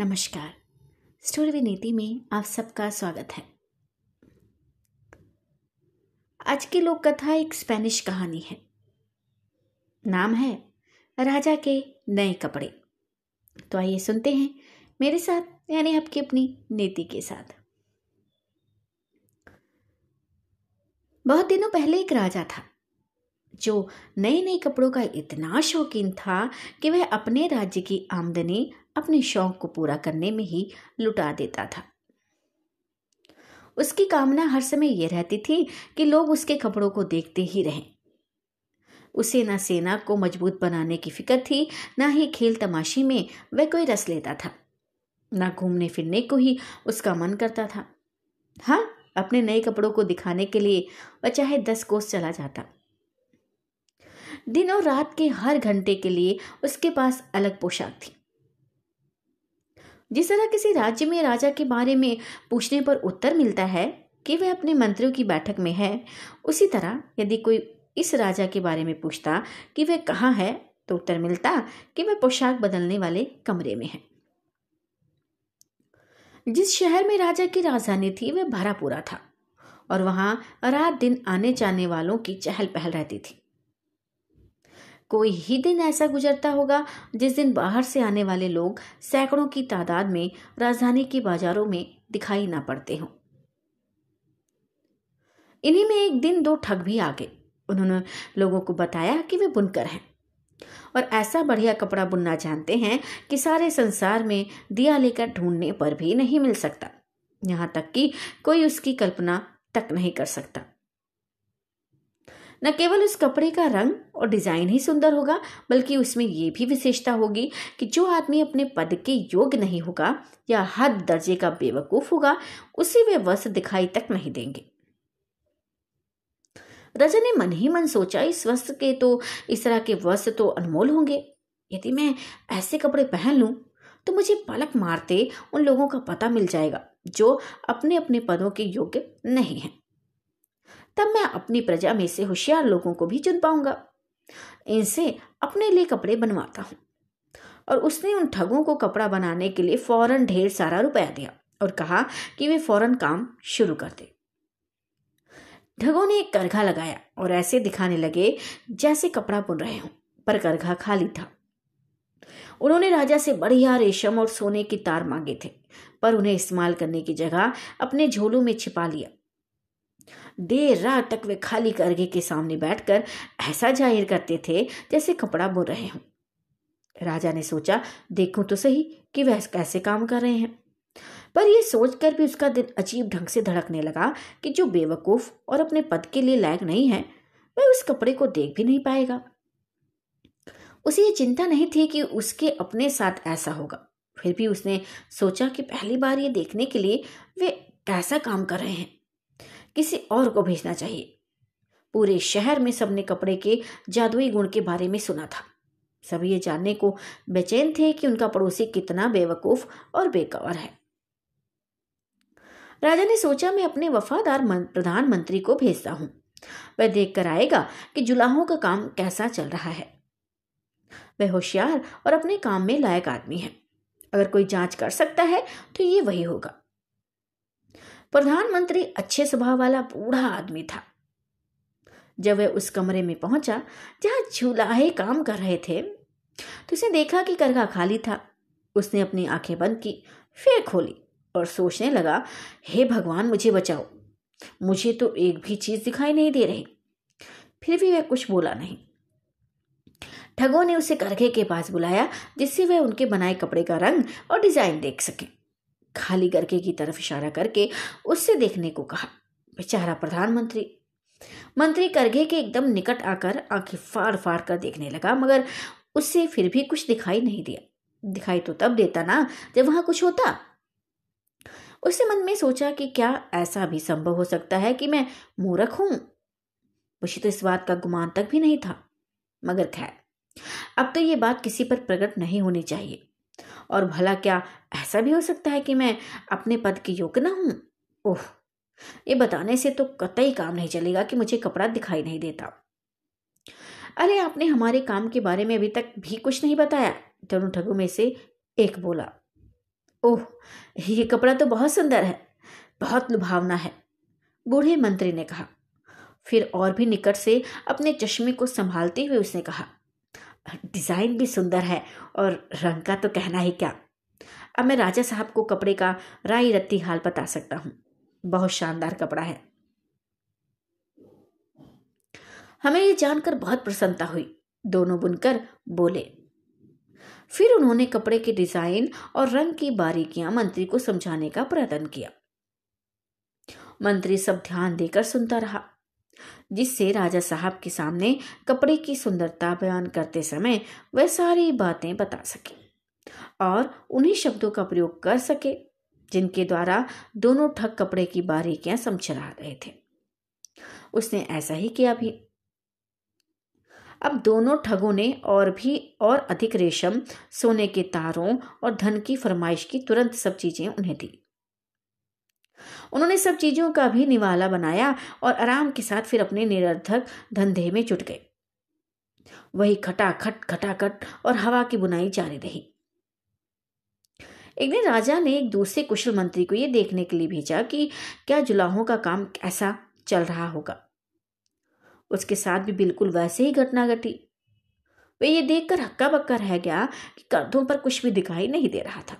नमस्कार स्टोरी नीति में आप सबका स्वागत है आज की लोक कथा एक स्पेनिश कहानी है नाम है राजा के नए कपड़े तो आइए सुनते हैं मेरे साथ यानी आपकी अपनी नीति के साथ बहुत दिनों पहले एक राजा था जो नए नए कपड़ों का इतना शौकीन था कि वह अपने राज्य की आमदनी अपने शौक को पूरा करने में ही लुटा देता था उसकी कामना हर समय यह रहती थी कि लोग उसके कपड़ों को देखते ही रहें उसे न सेना को मजबूत बनाने की फिक्र थी न ही खेल तमाशे में वह कोई रस लेता था न घूमने फिरने को ही उसका मन करता था हाँ अपने नए कपड़ों को दिखाने के लिए वह चाहे दस कोस चला जाता दिन और रात के हर घंटे के लिए उसके पास अलग पोशाक थी जिस तरह किसी राज्य में राजा के बारे में पूछने पर उत्तर मिलता है कि वह अपने मंत्रियों की बैठक में है उसी तरह यदि कोई इस राजा के बारे में पूछता कि वह कहाँ है तो उत्तर मिलता कि वह पोशाक बदलने वाले कमरे में है जिस शहर में राजा की राजधानी थी वह भरा पूरा था और वहाँ रात दिन आने जाने वालों की चहल पहल रहती थी कोई ही दिन ऐसा गुजरता होगा जिस दिन बाहर से आने वाले लोग सैकड़ों की तादाद में राजधानी के बाजारों में दिखाई ना पड़ते हों इन्हीं में एक दिन दो ठग भी आ गए उन्होंने लोगों को बताया कि वे बुनकर हैं और ऐसा बढ़िया कपड़ा बुनना जानते हैं कि सारे संसार में दिया लेकर ढूंढने पर भी नहीं मिल सकता यहाँ तक कि कोई उसकी कल्पना तक नहीं कर सकता न केवल उस कपड़े का रंग और डिज़ाइन ही सुंदर होगा बल्कि उसमें ये भी विशेषता होगी कि जो आदमी अपने पद के योग्य नहीं होगा या हद दर्जे का बेवकूफ़ होगा उसे वे वस्त्र दिखाई तक नहीं देंगे राजा ने मन ही मन सोचा इस वस्त्र के तो इस तरह के वस्त्र तो अनमोल होंगे यदि मैं ऐसे कपड़े पहन लू तो मुझे पलक मारते उन लोगों का पता मिल जाएगा जो अपने अपने पदों के योग्य नहीं हैं तब मैं अपनी प्रजा में से होशियार लोगों को भी चुन पाऊंगा इनसे अपने लिए कपड़े बनवाता हूँ और उसने उन ठगों को कपड़ा बनाने के लिए फौरन ढेर सारा रुपया दिया और कहा कि वे फौरन काम शुरू कर दे ढगों ने एक करघा लगाया और ऐसे दिखाने लगे जैसे कपड़ा बुन रहे हों पर करघा खाली था उन्होंने राजा से बढ़िया रेशम और सोने की तार मांगे थे पर उन्हें इस्तेमाल करने की जगह अपने झोलों में छिपा लिया देर रात तक वे खाली करगे के सामने बैठकर ऐसा जाहिर करते थे जैसे कपड़ा बो रहे हों राजा ने सोचा देखूं तो सही कि वह कैसे काम कर रहे हैं पर यह सोचकर भी उसका दिल अजीब ढंग से धड़कने लगा कि जो बेवकूफ़ और अपने पद के लिए लायक नहीं है वह उस कपड़े को देख भी नहीं पाएगा उसे यह चिंता नहीं थी कि उसके अपने साथ ऐसा होगा फिर भी उसने सोचा कि पहली बार ये देखने के लिए वे कैसा काम कर रहे हैं किसी और को भेजना चाहिए पूरे शहर में सबने कपड़े के जादुई गुण के बारे में सुना था सभी ये जानने को बेचैन थे कि उनका पड़ोसी कितना बेवकूफ और बेकवर है राजा ने सोचा मैं अपने वफादार प्रधानमंत्री को भेजता हूं वह देख कर आएगा कि जुलाहों का काम कैसा चल रहा है वह होशियार और अपने काम में लायक आदमी है अगर कोई जांच कर सकता है तो ये वही होगा प्रधानमंत्री अच्छे स्वभाव वाला बूढ़ा आदमी था जब वह उस कमरे में पहुंचा जहां झूलाहे काम कर रहे थे तो उसने देखा कि करगा खाली था उसने अपनी आंखें बंद की फिर खोली और सोचने लगा हे hey भगवान मुझे बचाओ मुझे तो एक भी चीज दिखाई नहीं दे रही फिर भी वह कुछ बोला नहीं ठगों ने उसे करघे के पास बुलाया जिससे वह उनके बनाए कपड़े का रंग और डिजाइन देख सकें खाली गरके की तरफ इशारा करके उससे देखने को कहा बेचारा प्रधानमंत्री मंत्री करघे के एकदम निकट आकर आंखें फाड़ फाड़ कर देखने लगा मगर उससे फिर भी कुछ दिखाई नहीं दिया दिखाई तो तब देता ना जब वहां कुछ होता उसने मन में सोचा कि क्या ऐसा भी संभव हो सकता है कि मैं मूर्ख हूं मुझे तो इस बात का गुमान तक भी नहीं था मगर खैर अब तो ये बात किसी पर प्रकट नहीं होनी चाहिए और भला क्या ऐसा भी हो सकता है कि मैं अपने पद की योग्य ना हूं ओह ये बताने से तो कतई काम नहीं चलेगा कि मुझे कपड़ा दिखाई नहीं देता अरे आपने हमारे काम के बारे में अभी तक भी कुछ नहीं बताया दोनों ठगों में से एक बोला ओह ये कपड़ा तो बहुत सुंदर है बहुत लुभावना है बूढ़े मंत्री ने कहा फिर और भी निकट से अपने चश्मे को संभालते हुए उसने कहा डिज़ाइन भी सुंदर है और रंग का तो कहना ही क्या अब मैं राजा साहब को कपड़े का राई रत्ती हाल बता सकता हूँ बहुत शानदार कपड़ा है हमें ये जानकर बहुत प्रसन्नता हुई दोनों बुनकर बोले फिर उन्होंने कपड़े के डिजाइन और रंग की बारीकियां मंत्री को समझाने का प्रयत्न किया मंत्री सब ध्यान देकर सुनता रहा जिससे राजा साहब के सामने कपड़े की सुंदरता बयान करते समय वह सारी बातें बता सके और उन्हीं शब्दों का प्रयोग कर सके जिनके द्वारा दोनों ठग कपड़े की बारीकियां रहा रहे थे उसने ऐसा ही किया भी अब दोनों ठगों ने और भी और अधिक रेशम सोने के तारों और धन की फरमाइश की तुरंत सब चीजें उन्हें दी उन्होंने सब चीज़ों का भी निवाला बनाया और आराम के साथ फिर अपने निरर्थक धंधे में जुट गए वही खटाखट खटाखट और हवा की बुनाई जारी रही एक दिन राजा ने एक दूसरे कुशल मंत्री को यह देखने के लिए भेजा कि क्या जुलाहों का काम कैसा चल रहा होगा उसके साथ भी बिल्कुल वैसे ही घटना घटी वे ये देखकर हक्का बक्का रह गया कि कंधों पर कुछ भी दिखाई नहीं दे रहा था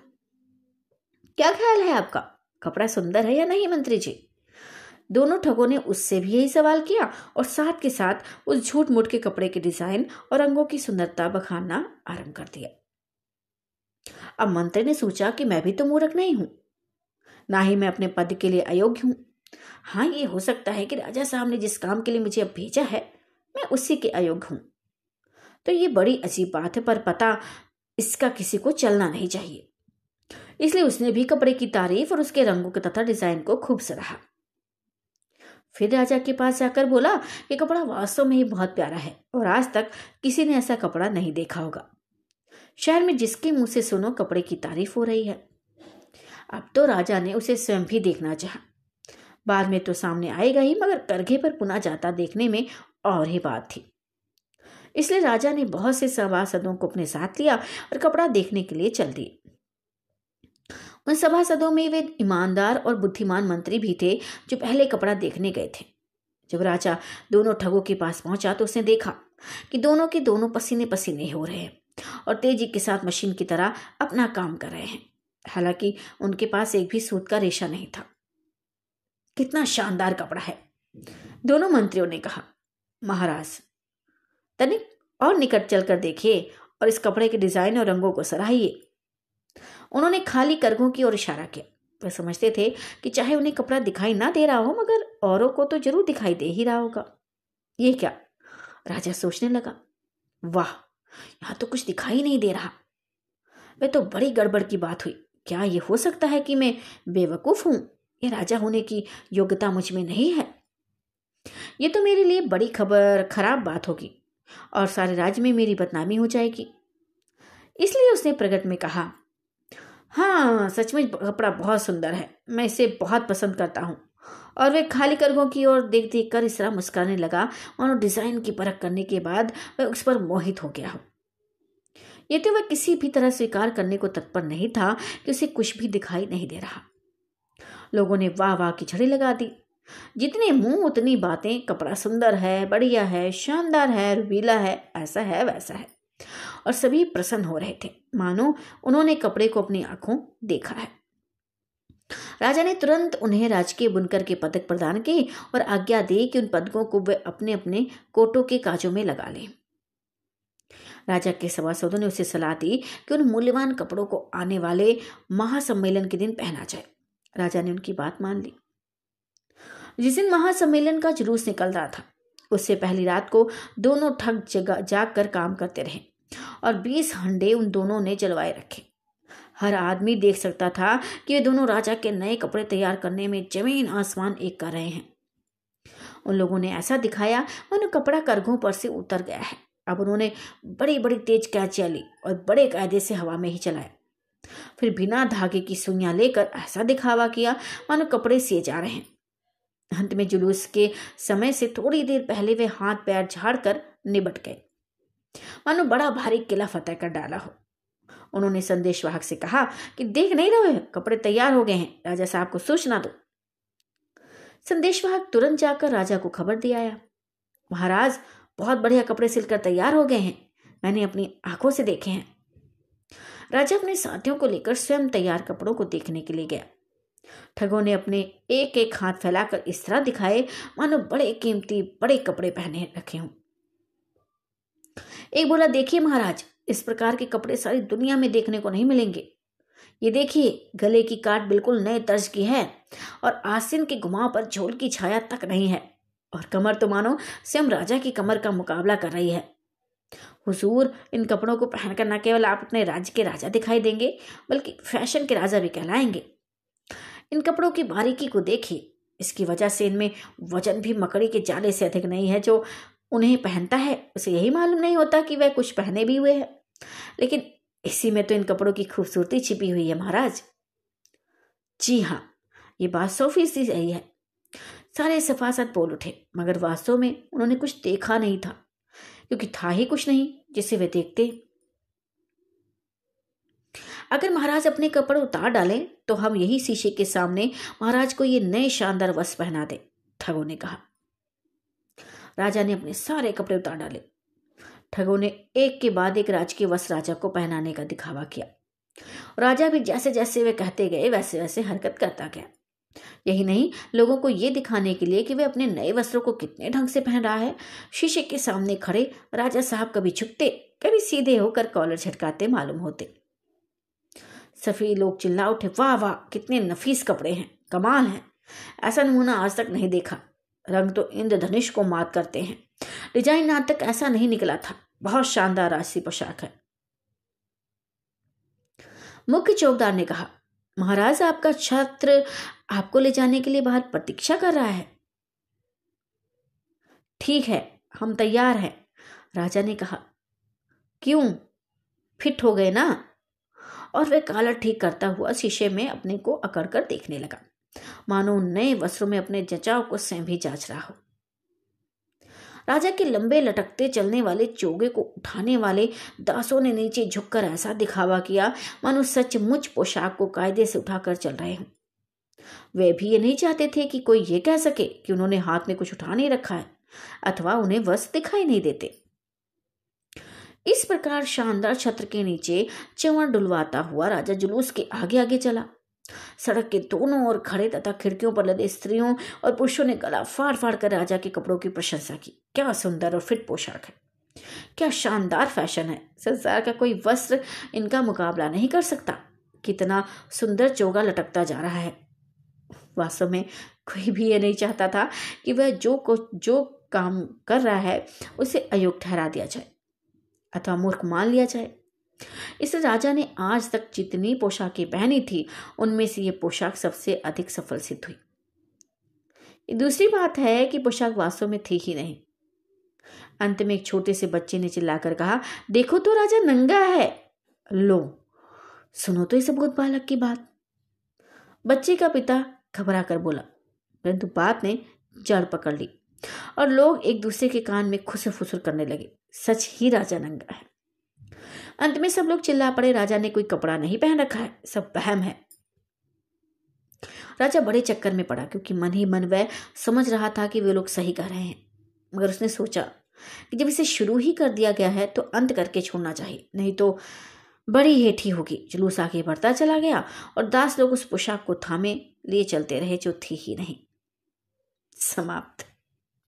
क्या ख्याल है आपका कपड़ा सुंदर है या नहीं मंत्री जी दोनों ठगों ने उससे भी यही सवाल किया और साथ के साथ उस झूठ मूठ के कपड़े के डिजाइन और रंगों की सुंदरता बखानना आरंभ कर दिया अब मंत्री ने सोचा कि मैं भी तो मूर्ख नहीं हूं ना ही मैं अपने पद के लिए अयोग्य हूं हाँ ये हो सकता है कि राजा साहब ने जिस काम के लिए मुझे अब भेजा है मैं उसी के अयोग्य हूं तो ये बड़ी अजीब बात है पर पता इसका किसी को चलना नहीं चाहिए इसलिए उसने भी कपड़े की तारीफ और उसके रंगों के तथा डिजाइन को खूब सराहा फिर राजा के पास जाकर बोला कि कपड़ा वास्तव में ही बहुत प्यारा है और आज तक किसी ने ऐसा कपड़ा नहीं देखा होगा शहर में जिसके मुंह से सुनो कपड़े की तारीफ हो रही है अब तो राजा ने उसे स्वयं भी देखना चाहा बाद में तो सामने आएगा ही मगर करघे पर पुनः जाता देखने में और ही बात थी इसलिए राजा ने बहुत से सभासदों को अपने साथ लिया और कपड़ा देखने के लिए चल दिए उन सभासदों में वे ईमानदार और बुद्धिमान मंत्री भी थे जो पहले कपड़ा देखने गए थे जब राजा दोनों ठगों के पास पहुंचा तो उसने देखा कि दोनों के दोनों पसीने पसीने हो रहे हैं और तेजी के साथ मशीन की तरह अपना काम कर रहे हैं हालांकि उनके पास एक भी सूत का रेशा नहीं था कितना शानदार कपड़ा है दोनों मंत्रियों ने कहा महाराज तनिक और निकट चलकर देखिए और इस कपड़े के डिजाइन और रंगों को सराहिए उन्होंने खाली करघों की ओर इशारा किया वह समझते थे कि चाहे उन्हें कपड़ा दिखाई ना दे रहा हो मगर औरों को तो जरूर दिखाई दे ही रहा होगा ये क्या राजा सोचने लगा वाह यहां तो कुछ दिखाई नहीं दे रहा वह तो बड़ी गड़बड़ की बात हुई क्या यह हो सकता है कि मैं बेवकूफ़ हूं ये राजा होने की योग्यता मुझ में नहीं है यह तो मेरे लिए बड़ी खबर खराब बात होगी और सारे राज्य में मेरी बदनामी हो जाएगी इसलिए उसने प्रगट में कहा हाँ सचमुच कपड़ा बहुत सुंदर है मैं इसे बहुत पसंद करता हूँ और वे खाली करगों की ओर देख देख कर इसरा मुस्कराने लगा मानो डिज़ाइन की परख करने के बाद वह उस पर मोहित हो गया हो ये तो वह किसी भी तरह स्वीकार करने को तत्पर नहीं था कि उसे कुछ भी दिखाई नहीं दे रहा लोगों ने वाह वाह की झड़ी लगा दी जितने मुंह उतनी बातें कपड़ा सुंदर है बढ़िया है शानदार है रुबीला है ऐसा है वैसा है और सभी प्रसन्न हो रहे थे मानो उन्होंने कपड़े को अपनी आंखों देखा है राजा ने तुरंत उन्हें राजकीय बुनकर के पदक प्रदान किए और आज्ञा दी कि उन पदकों को वे अपने अपने कोटों के काजों में लगा लें राजा के सभासदों ने उसे सलाह दी कि उन मूल्यवान कपड़ों को आने वाले महासम्मेलन के दिन पहना जाए राजा ने उनकी बात मान ली जिस दिन महासम्मेलन का जुलूस निकल रहा था उससे पहली रात को दोनों ठग जगा जाग कर काम करते रहे और बीस हंडे उन दोनों ने जलवाए रखे हर आदमी देख सकता था कि वे दोनों राजा के नए कपड़े तैयार करने में जमीन आसमान एक कर रहे हैं उन लोगों ने ऐसा दिखाया मानो कपड़ा करघों पर से उतर गया है अब उन्होंने बड़ी बड़ी तेज कैचियाँ ली और बड़े कायदे से हवा में ही चलाया फिर बिना धागे की सुइयां लेकर ऐसा दिखावा किया मानो कपड़े सिए जा रहे हैं अंत में जुलूस के समय से थोड़ी देर पहले वे हाथ पैर झाड़ कर निबट गए मानो बड़ा भारी किला फतेह कर डाला हो उन्होंने संदेशवाहक से कहा कि देख नहीं रहे कपड़े तैयार हो गए हैं राजा साहब को सूचना दो संदेशवाहक तुरंत जाकर राजा को खबर दे आया महाराज बहुत बढ़िया कपड़े सिलकर तैयार हो गए हैं मैंने अपनी आंखों से देखे हैं राजा अपने साथियों को लेकर स्वयं तैयार कपड़ों को देखने के लिए गया ठगों ने अपने एक एक हाथ फैलाकर इस तरह दिखाए मानो बड़े कीमती बड़े कपड़े पहने रखे हों एक बोला देखिए महाराज इस प्रकार के कपड़े सारी दुनिया में देखने को नहीं मिलेंगे ये देखिए गले की काट बिल्कुल नए तर्ज की है और आसिन के घुमाव पर झोल की छाया तक नहीं है और कमर तो मानो स्वयं राजा की कमर का मुकाबला कर रही है हुजूर इन कपड़ों को पहनकर न केवल आप अपने राज्य के राजा दिखाई देंगे बल्कि फैशन के राजा भी कहलाएंगे इन कपड़ों की बारीकी को देखिए इसकी वजह से इनमें वजन भी मकड़ी के जाले से अधिक नहीं है जो उन्हें पहनता है उसे यही मालूम नहीं होता कि वह कुछ पहने भी हुए है लेकिन इसी में तो इन कपड़ों की खूबसूरती छिपी हुई है महाराज जी हाँ ये बात सौ फीसदी सही है सारे सफासत बोल उठे मगर वास्तव में उन्होंने कुछ देखा नहीं था क्योंकि था ही कुछ नहीं जिसे वे देखते अगर महाराज अपने कपड़े उतार डालें तो हम यही शीशे के सामने महाराज को ये नए शानदार वस्त्र पहना दें ठगों ने कहा राजा ने अपने सारे कपड़े उतार डाले ठगों ने एक के बाद एक राज के राजा को पहनाने का दिखावा किया राजा भी जैसे जैसे वे कहते गए वैसे वैसे हरकत करता गया यही नहीं लोगों को ये दिखाने के लिए कि वे अपने नए वस्त्रों को कितने ढंग से पहन रहा है शीशे के सामने खड़े राजा साहब कभी झुकते कभी सीधे होकर कॉलर झटकाते मालूम होते सफ़ी लोग चिल्ला उठे वाह वाह कितने नफीस कपड़े हैं कमाल हैं ऐसा नमूना आज तक नहीं देखा रंग तो इंद्रधनुष को मात करते हैं डिजाइन यहां तक ऐसा नहीं निकला था बहुत शानदार राशि पोशाक है मुख्य चौकदार ने कहा महाराज आपका छात्र आपको ले जाने के लिए बाहर प्रतीक्षा कर रहा है ठीक है हम तैयार हैं राजा ने कहा क्यों फिट हो गए ना और वह काला ठीक करता हुआ शीशे में अपने को अकड़ कर देखने लगा मानो नए वस्त्रों में अपने जचाव को भी जांच रहा हो राजा के लंबे लटकते चलने वाले चोगे को उठाने वाले दासों ने नीचे झुककर ऐसा दिखावा किया मानो सचमुच पोशाक को कायदे से उठाकर चल रहे हों वे भी ये नहीं चाहते थे कि कोई ये कह सके कि उन्होंने हाथ में कुछ उठा नहीं रखा है अथवा उन्हें वस्त्र दिखाई नहीं देते इस प्रकार शानदार छत्र के नीचे चवण डुलवाता हुआ राजा जुलूस के आगे आगे चला सड़क के दोनों ओर खड़े तथा खिड़कियों पर लदे स्त्रियों और पुरुषों ने गला फाड़ फाड़ कर राजा के कपड़ों की प्रशंसा की क्या सुंदर और फिट पोशाक है क्या शानदार फैशन है संसार का कोई वस्त्र इनका मुकाबला नहीं कर सकता कितना सुंदर चोगा लटकता जा रहा है वास्तव में कोई भी ये नहीं चाहता था कि वह जो को जो काम कर रहा है उसे अयोग्य ठहरा दिया जाए अथवा मूर्ख मान लिया जाए इस राजा ने आज तक जितनी पोशाकें पहनी थी उनमें से ये पोशाक सबसे अधिक सफल सिद्ध हुई दूसरी बात है कि पोशाक वास्तव में थी ही नहीं अंत में एक छोटे से बच्चे ने चिल्लाकर कहा देखो तो राजा नंगा है लो सुनो तो इस अबूत बालक की बात बच्चे का पिता घबरा कर बोला परंतु बात ने जड़ पकड़ ली और लोग एक दूसरे के कान में खुसर फुसर करने लगे सच ही राजा नंगा है अंत में सब लोग चिल्ला पड़े राजा ने कोई कपड़ा नहीं पहन रखा है सब वहम है राजा बड़े चक्कर में पड़ा क्योंकि मन ही मन वह समझ रहा था कि वे लोग सही कह रहे हैं मगर उसने सोचा कि जब इसे शुरू ही कर दिया गया है तो अंत करके छोड़ना चाहिए नहीं तो बड़ी हेठी होगी जुलूस आगे बढ़ता चला गया और दास लोग उस पोशाक को थामे लिए चलते रहे जो थी ही नहीं समाप्त